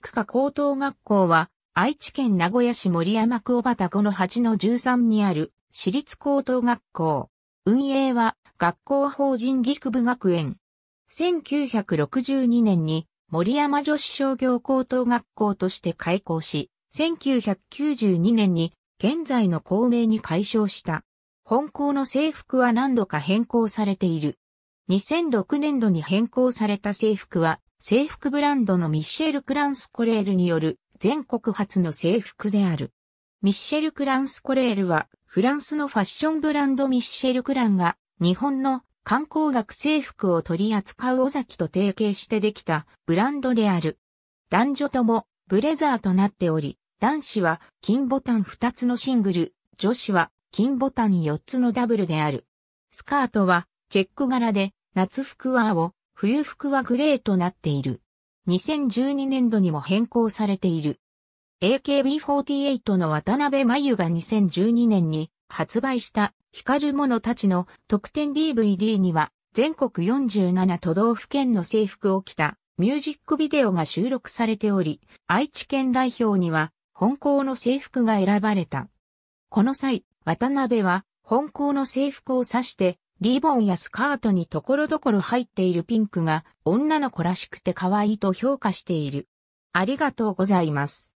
区下高等学校は、愛知県名古屋市森山区小畑5の8の13にある私立高等学校。運営は学校法人岐区部学園。1962年に森山女子商業高等学校として開校し、1992年に現在の校名に改称した。本校の制服は何度か変更されている。2006年度に変更された制服は制服ブランドのミッシェル・クランスコレールによる全国初の制服である。ミッシェル・クランスコレールはフランスのファッションブランドミッシェル・クランが日本の観光学制服を取り扱う尾崎と提携してできたブランドである。男女ともブレザーとなっており、男子は金ボタン2つのシングル、女子は金ボタン4つのダブルである。スカートはチェック柄で夏服は青、冬服はグレーとなっている。2012年度にも変更されている。AKB48 の渡辺真由が2012年に発売した光る者たちの特典 DVD には全国47都道府県の制服を着たミュージックビデオが収録されており、愛知県代表には本校の制服が選ばれた。この際、渡辺は本校の制服を指してリボンやスカートにところどころ入っているピンクが女の子らしくて可愛いと評価している。ありがとうございます。